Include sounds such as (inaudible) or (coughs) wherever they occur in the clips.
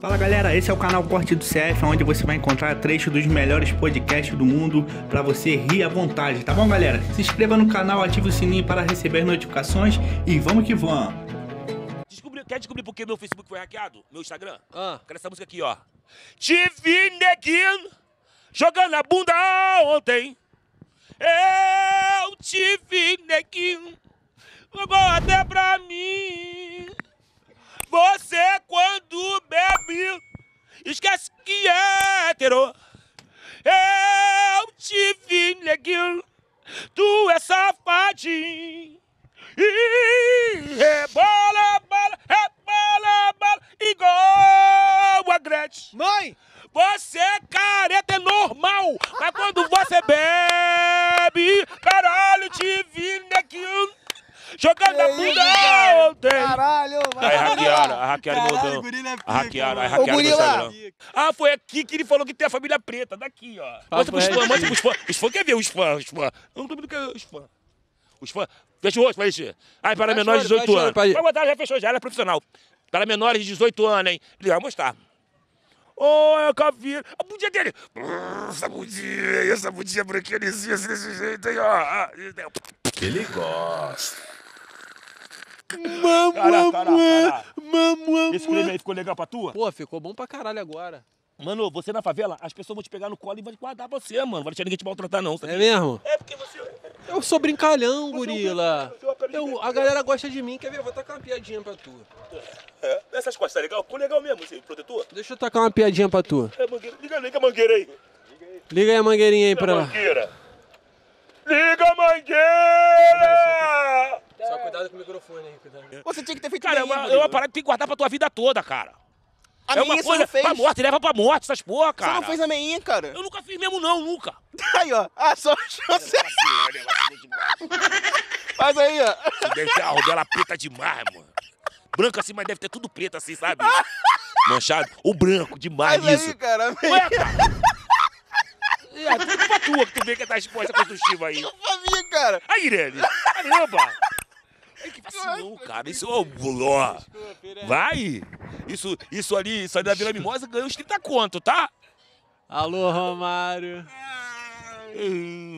Fala galera, esse é o canal Corte do CF, onde você vai encontrar trecho dos melhores podcasts do mundo para você rir à vontade, tá bom galera? Se inscreva no canal, ative o sininho para receber notificações e vamos que vamos! Descobri, quer descobrir por que meu Facebook foi hackeado? Meu Instagram? Ah. Quero essa música aqui, ó. Te vi, neguinho, jogando a bunda ontem. Eu te vi, neguinho, jogou até pra mim. Você quando bebe, esquece que é hétero. Eu te vi, neguinho, tu é safadinho. E rebola, bola, rebola, bola, igual a Gretchen. Mãe! Você é careta, é normal, mas quando você bebe, caralho, te vi, neguinho, jogando a bunda hackearam, a Raquiara Caralho, a Raquiara, a mano. Ô, Instagram. Ah, foi aqui que ele falou que tem a família preta, daqui, ó. Mostra pros fãs, mostra pros fãs. Os fãs querem ver os fãs, os fãs. Eu não tô duvido que é os fãs. Os fãs. Fecha o rosto, Paixinha. Ah, para menores de 18 anos. Vai botar, já fechou, já, era é profissional. Para menores de 18 anos, hein? Ele vai mostrar. Oh, é o caveira. A bundinha dele. Essa bundinha, essa bundinha branquinha desse jeito aí, ó. Ah, ele gosta. Cará, cará, cará. Esse clima aí ficou legal pra tua? Pô, ficou bom pra caralho agora. Mano, você na favela, as pessoas vão te pegar no colo e vão te guardar você, mano. Não vai deixar ninguém te maltratar, não. Sabe? É mesmo? É porque você. É eu sou brincalhão, você é gorila. É eu, a galera gosta de mim, quer ver? Eu vou tacar uma piadinha pra tu. É, essas costas tá legal? Ficou legal mesmo, você. protetor? Deixa eu tacar uma piadinha pra tu. É, mangueira. Liga, liga a mangueira aí. Liga aí a mangueirinha aí pra. Mangueira. Liga cuidado com o microfone aí, cuidado. Você tinha que ter feito Cara, é uma, é uma parada que tem que guardar pra tua vida toda, cara. A é uma coisa, pra morte, leva pra morte essas porra, cara. Você não fez a meinha, cara? Eu nunca fiz mesmo não, nunca. (laughs) Aí, ó. Ah, só (laughs) chance. Faz aí, ó. Deve ter a rodela preta demais, mano. Branca assim, mas deve ter tudo preto assim, sabe? Manchado. O branco demais Faz isso. Aí, cara. A Ué, cara. É, tudo pra tua que tu vê que tá exposta construtiva aí. Eu sabia, cara. Aí, Irene. Caramba. É que assim, vacilou, cara. Isso, ô, Buló. É vai. Isso, isso ali, isso ali da Vila Mimosa ganhou uns 30 conto, tá? Alô, Romário.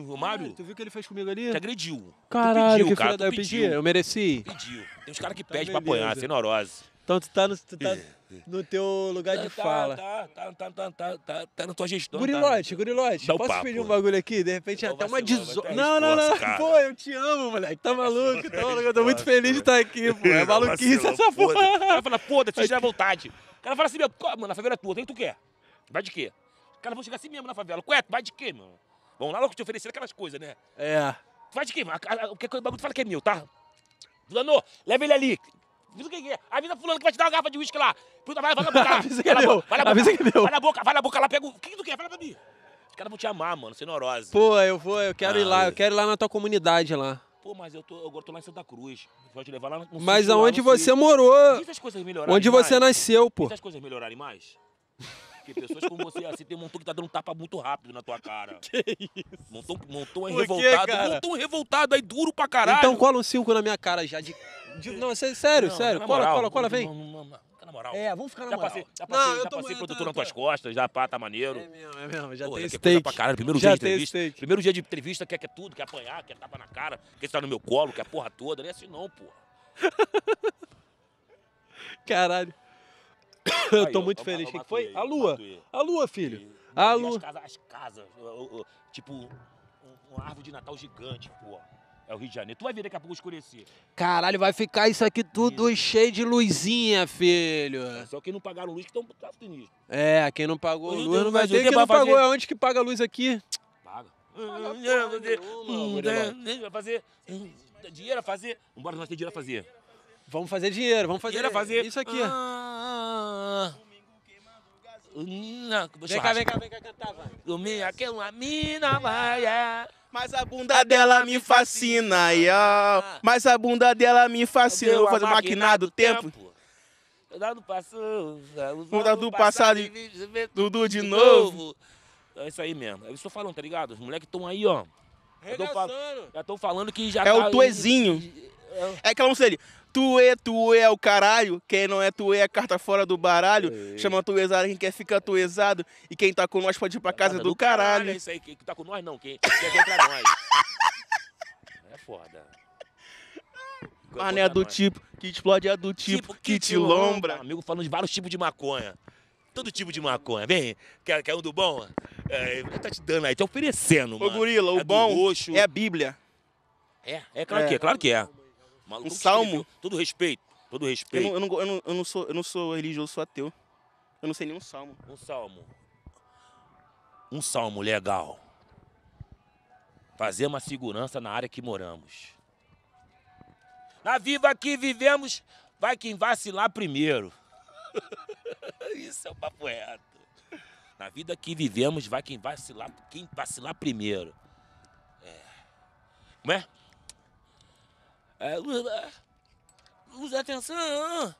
Romário. Ah, tu viu o que ele fez comigo ali? Te agrediu. Caralho, tu pediu, que cara. Filha da... Eu pedi, eu mereci. Pediu. Tem uns caras que tá pedem pra apanhar, sem neurose. Então tu tá no, tu tá é, é. no teu lugar de tá, tá, fala. Tá, tá, tá, tá, tá, tá, tá na tua gestão. Gurilote, tá. Gurilote, Dá posso papo, pedir um bagulho aqui? De repente é até uma desordem. Tá não, não, não, não. Pô, eu te amo, moleque. Tá maluco, tá maluco. Eu tô muito feliz de estar aqui, pô. É maluquice essa porra. O cara fala, foda-se, fiz vontade. O cara fala assim, meu, mano, a favela é tua, tem o que tu quer? Vai de quê? Os caras vão chegar assim mesmo na favela. Ué, vai de quê, mano? Vão lá logo te oferecer aquelas coisas, né? É. Vai de quê, mano? O que o bagulho fala que é meu, tá? Fulano, leva ele ali. Avisa que é. Avisa fulano que vai te dar uma garrafa de uísque lá. Puta, vai, vai na boca. (laughs) avisa que é meu. Vai na Avisa que é meu. Vai na boca, vai na boca lá, pega o... O que, que tu quer? Fala pra mim. Os caras vão te amar, mano, sem neurose. Pô, eu vou, eu quero ah, ir lá, eu quero ir lá na tua comunidade lá. Pô, mas eu tô, eu tô lá em Santa Cruz. Vou te levar lá no Mas aonde você morou? Onde você nasceu, pô. Diz as coisas melhorarem mais pessoas como você assim tem um montão que tá dando tapa muito rápido na tua cara. (laughs) Que isso? Montão, montão é Por revoltado. montou montão é revoltado aí, duro pra caralho. Então cola um cinco na minha cara já de. de não, é sério, não, sério. Moral, cola, cola, cola, vem. Não, não, na moral. É, vamos ficar na já moral. Passei, já passei, não, já passei produtor nas tuas costas, já pá, tá maneiro. É mesmo, é mesmo, já Pô, tem steak. Pra caralho. Primeiro já dia de entrevista. Steak. Primeiro dia de entrevista, quer que é tudo, quer apanhar, quer tapa na cara, quer estar no meu colo, quer a porra toda. Não é assim não, porra. (laughs) Caralho. (coughs) eu tô muito feliz. O que foi? A lua. A lua, filho. A lua. As casas, tipo, uma árvore de Natal gigante, pô. É o Rio de Janeiro. Tu vai ver daqui a pouco escurecer. Caralho, vai ficar isso aqui tudo isso. cheio de luzinha, filho. É só quem não pagaram luz que estão tá sinistro. É, quem não pagou luz não, vai ter. Quem não fazer... pagou, é onde que paga a luz aqui? Paga. Hum, vai fazer né? hum, dinheiro a fazer. Vamos nós ter dinheiro a fazer. Vamos fazer dinheiro, vamos fazer dinheiro a fazer. Isso aqui. Ah. Não, vem cá, vem cá, vem cá cantar, tá, vai. Domingo aqui uma mina, vai, é. Mas a bunda dela me fascina, ó, Mas a bunda dela me fascina. Eu vou fazer maquinado tempo. tempo. Mudar do passado. Mudar do passado e tudo de novo. É isso aí mesmo. É isso que eu falando, tá ligado? Os moleques estão aí, ó. Já estão falando que já É tá é o tuezinho. É aquela música ali. Tuê, é, tuê é o caralho. Quem não é tuê é carta fora do baralho. Ei. Chama tuezada quem quer fica tuezado. E quem tá com nós pode ir pra tá casa do, do, caralho. É isso aí, quem tá com nós não, quem quer pra nós. (laughs) É foda. Mas é do nós. tipo que explode, é do tipo, tipo que, que, te lombra. Amigo falando de vários tipos de maconha. Todo tipo de maconha. Vem, quer, quer um do bom? É, tá te dando aí, te oferecendo, mano. Ô, gorila, o é bom roxo. é a Bíblia. É, é claro é. que é, claro que é. Maluco, um é salmo. Todo respeito, todo respeito. Eu não, eu, não, eu, não, sou, eu não sou religioso, sou ateu. Eu não sei nenhum salmo. Um salmo. Um salmo legal. Fazer uma segurança na área que moramos. Na viva que vivemos, vai quem vacilar primeiro. (laughs) Isso é o papo reto. Na vida que vivemos, vai quem vacilar, quem vacilar primeiro. É. Como é? É, usa é, atenção.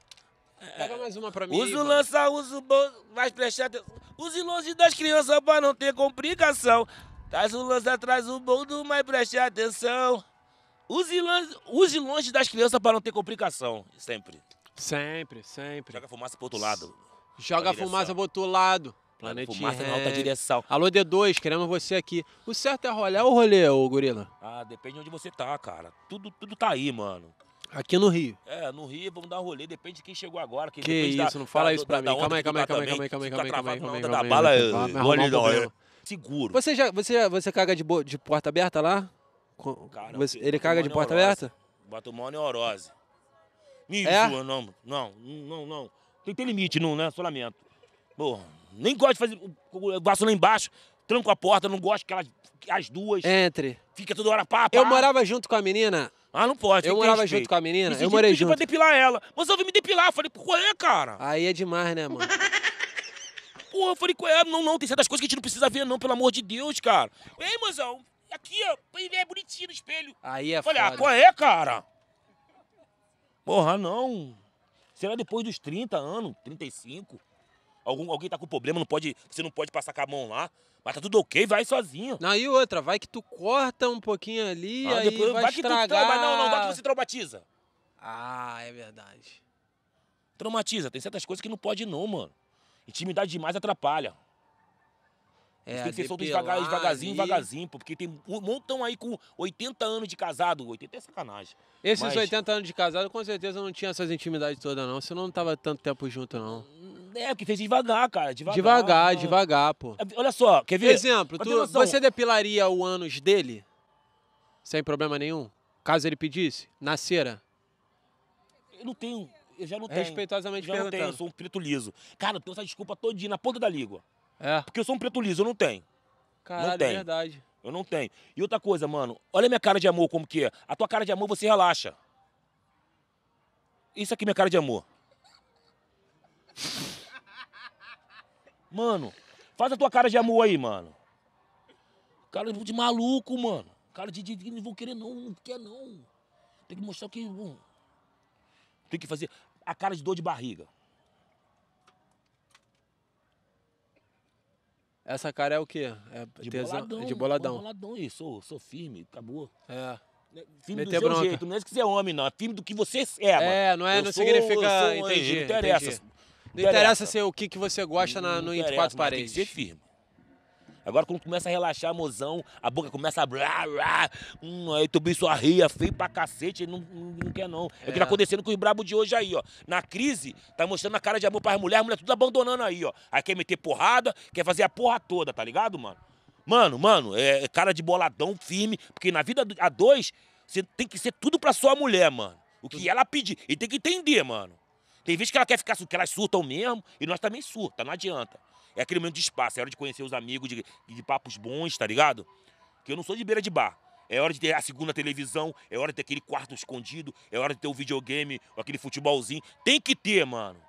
Pega mais uma pra mim. Usa o lança, usa o bolso. Vai prestar atenção. Use longe das crianças pra não ter complicação. Traz o lança, traz o bolso, mas preste atenção. Use longe, use longe das crianças pra não ter complicação. Sempre. Sempre, sempre. Joga fumaça pro outro lado. Joga fumaça pro outro lado. Planet Fumaça Head. na alta direção. Alô, D2, queremos você aqui. O certo é rolar ou rolê, ô gorila? Ah, depende de onde você tá, cara. Tudo, tudo tá aí, mano. Aqui no Rio. É, no Rio, vamos dar um rolê, depende de quem chegou agora. Que, que isso, da, não fala da, isso pra da, mim. Tá calma aí, calma aí, calma aí, calma aí, calma aí, calma aí, calma aí. Calma aí, calma aí, calma aí, calma aí, calma aí, calma aí seguro. Você já você, já, você caga de, de porta aberta lá? Cara, você, ele caga de porta aberta? Bota uma neurose. Me é? Sua, não, não, não, não. Tem que ter limite, não, né? Solamento. Porra. Nem gosto de fazer o vaso lá embaixo. Tranco a porta, não gosto que elas, as duas. Entre. Fica toda hora papo. Eu morava junto com a menina. Ah, não pode. Eu morava junto com a menina. Me eu morei junto. pra depilar ela. Mas eu vim me depilar. Falei, por é, cara? Aí é demais, né, mano? Porra, eu falei, qual é? Não, não, tem certas coisas que a gente não precisa ver, não, pelo amor de Deus, cara. Ei, mozão, aqui, ó, é bonitinho no espelho. Aí é falei, ah, foda. Falei, ah, qual é, cara? Porra, não. Será depois dos 30 anos, 35? algum, alguém tá com problema, não pode, você não pode passar com a mão lá. Mas tá tudo ok, vai sozinho. Não, e outra, vai que tu corta um pouquinho ali, ah, aí depois, vai, vai estragar. que tu mas não, não, vai que você traumatiza. Ah, é verdade. Traumatiza, tem certas coisas que não pode não, mano. Intimidade demais atrapalha. É, tem que ser solto devagar, devagarzinho, devagarzinho, porque tem um montão aí com 80 anos de casado. 80 é sacanagem. Esses Mas... 80 anos de casado, com certeza não tinha essas intimidades todas, não. Você não tava tanto tempo junto, não. É, porque fez devagar, cara. Devagar, devagar, devagar pô. É, olha só, quer ver? Exemplo, tu, você depilaria o ânus dele? Sem problema nenhum? Caso ele pedisse? Na cera? Eu não tenho. Eu já não tenho. Respeitosamente eu já não tenho, eu sou um preto liso. Cara, eu tenho essa desculpa todinha na ponta da língua. É. Porque eu sou um preto liso, eu não tenho. cara não é verdade. Eu não tenho. E outra coisa, mano, olha minha cara de amor como que é. A tua cara de amor você relaxa. Isso aqui é minha cara de amor. Mano, faz a tua cara de amor aí, mano. Cara de maluco, mano. Cara de, de, de não vou querer não, não quer não. Tem que mostrar que... Bom, tem que fazer a cara de dor de barriga. Essa cara é o quê? É de tesão, é boladão. É de boladão. boladão isso, sou, sou firme, acabou. É. Né, firme Meter do seu bronca. jeito, não é que você é homem, não. É firme do que você é, é mano. É, não é, eu não é sou, significa. Sou, entendi, não interessa. Entendi. Não interessa ser o que, que você gosta na, no Entre Quatro Paredes. Tem que ser firme. Agora quando começa a relaxar, mozão, a boca começa a blá, blá, hum, aí tu bicho ria, feio pra cacete, ele não, não, não quer não. É o que tá é. acontecendo com os brabo de hoje aí, ó. Na crise, tá mostrando a cara de amor pras mulheres, a mulher tudo abandonando aí, ó. Aí quer meter porrada, quer fazer a porra toda, tá ligado, mano? Mano, mano, é, é cara de boladão firme, porque na vida a dois, você tem que ser tudo pra sua mulher, mano. O que ela pedir. E tem que entender, mano. Tem vezes que ela quer ficar, que elas surtam mesmo, e nós também surta, não adianta. É aquele momento de espaço, é hora de conhecer os amigos, de, de papos bons, tá ligado? Que eu não sou de beira de bar. É hora de ter a segunda televisão, é hora de ter aquele quarto escondido, é hora de ter o videogame, aquele futebolzinho. Tem que ter, mano.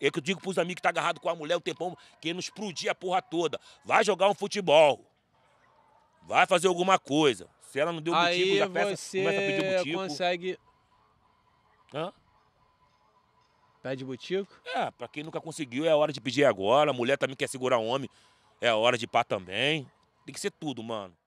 É que eu digo pros amigos que tá agarrado com a mulher o tempão, nos explodir a porra toda. Vai jogar um futebol. Vai fazer alguma coisa. Se ela não deu motivo, já peça, começa a pedir motivo. consegue... Hã? Pé tá de butico? É, pra quem nunca conseguiu, é hora de pedir agora. A mulher também quer segurar homem, é hora de pá também. Tem que ser tudo, mano.